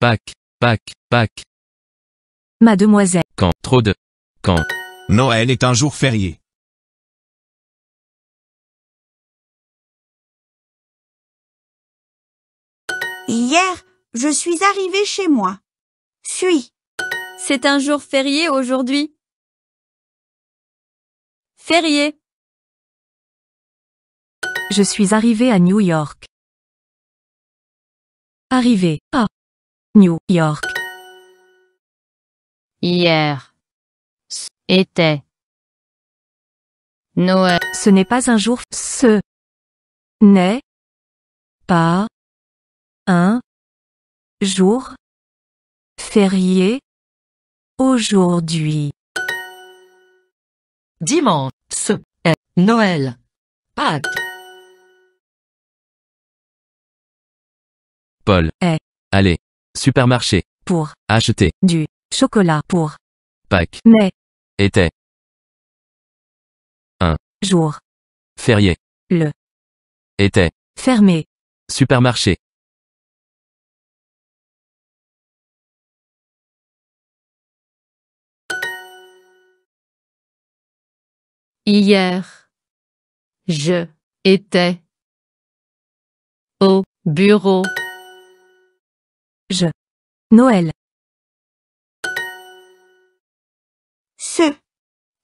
Pac, pac, pac. Mademoiselle. Quand, trop de. Quand. Noël est un jour férié. Hier, je suis arrivée chez moi. Suis. C'est un jour férié aujourd'hui. Férié. Je suis arrivée à New York. Arrivée. Ah. New York. Hier. Était. Noël. Ce n'est pas un jour. Ce n'est pas un jour férié aujourd'hui. Dimanche. Ce est Noël. Pâques. Paul. Est. Allez. Supermarché. Pour. Acheter. Du. Chocolat. Pour. Pâques. Mais. Était. Un. Jour. Férié. Le. Était. Fermé. Supermarché. Hier. Je. étais Au bureau. Je. Noël. Ce.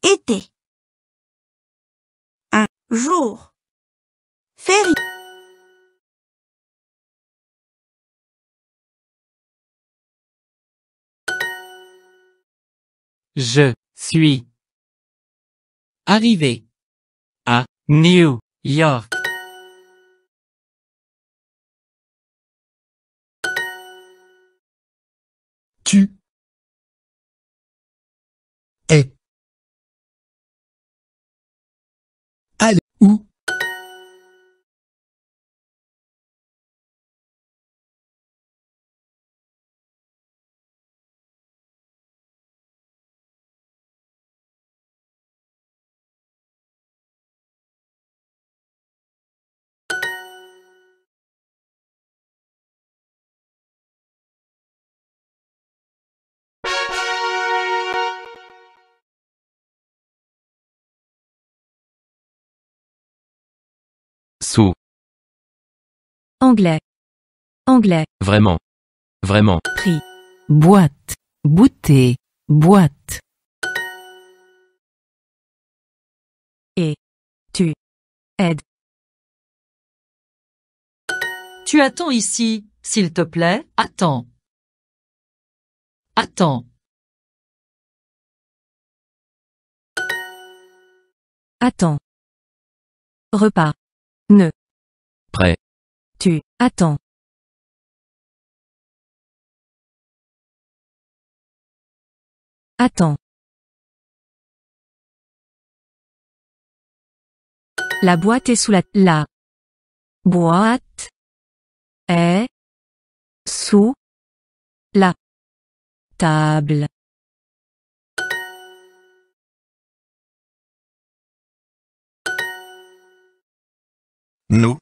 Été. Un jour. Férié. Je suis arrivé à New York. tu es Sous. Anglais. Anglais. Vraiment. Vraiment. Prix. Boîte. Bouté. Boîte. Et. Tu. Aide. Tu attends ici, s'il te plaît, attends. Attends. Attends. Repas. Ne. Prêt. Tu. Attends. Attends. La boîte est sous la... La boîte est sous la table. Nous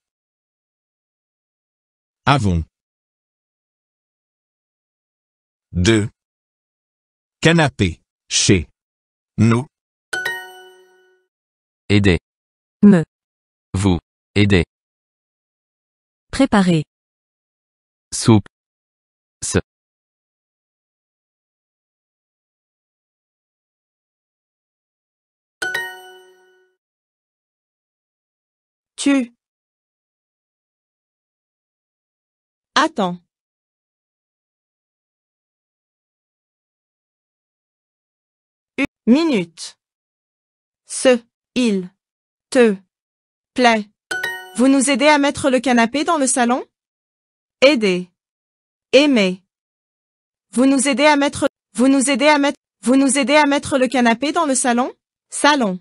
avons deux canapés chez nous. aidez Me. Vous. aidez. Préparez. Soupe. Ce. Tu. Attends. Une minute. Ce, il, te, plaît. Vous nous aidez à mettre le canapé dans le salon Aider. Aimer. Vous nous aidez à mettre, vous nous aidez à mettre, vous nous aidez à mettre le canapé dans le salon Salon.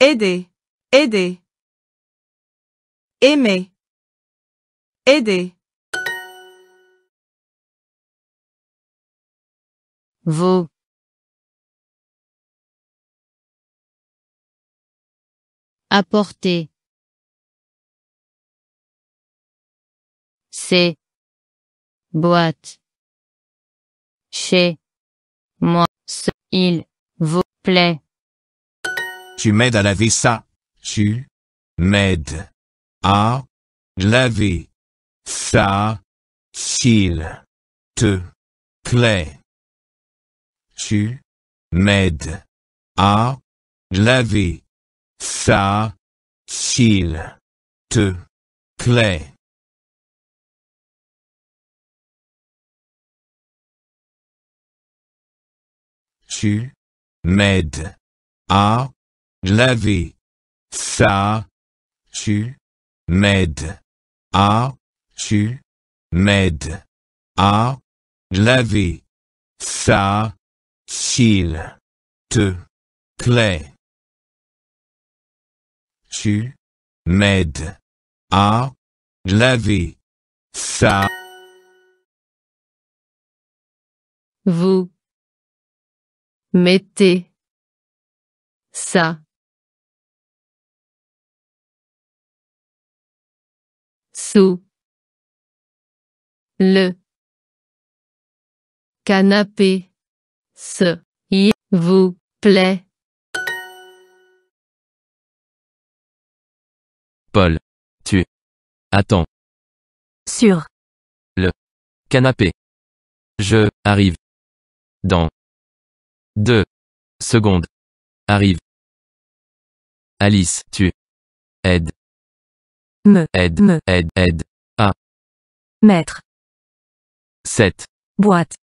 aider, aider. Aimer, aider. Vous. Apporter. C'est. Boîte. Chez. Moi. Ce. Il. Vous plaît. Tu m'aides à laver ça. Tu m'aides à laver ça s'il te plaît. Tu m'aides à laver ça s'il te plaît. Tu m'aides à vie ça, tu, m'aide ah tu, m'aides, la laver, ça, s'il, te, plaît. Tu, m'aides, la laver, ça. Vous mettez ça sous le canapé, ce y vous plaît. Paul, tu attends sur le canapé. Je arrive dans deux secondes. Arrive. Alice, tu aides me, aide, me, aide, aide, à, mettre, boîte.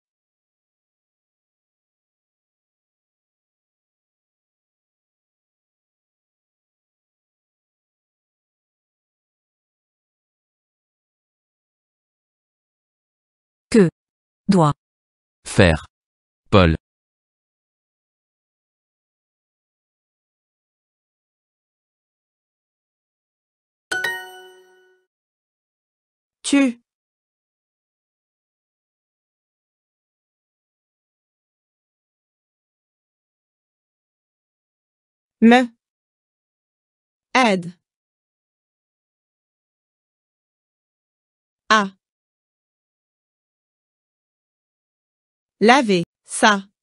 Que, doit, faire, Paul. Tu. Me. Aide. A. Laver, ça.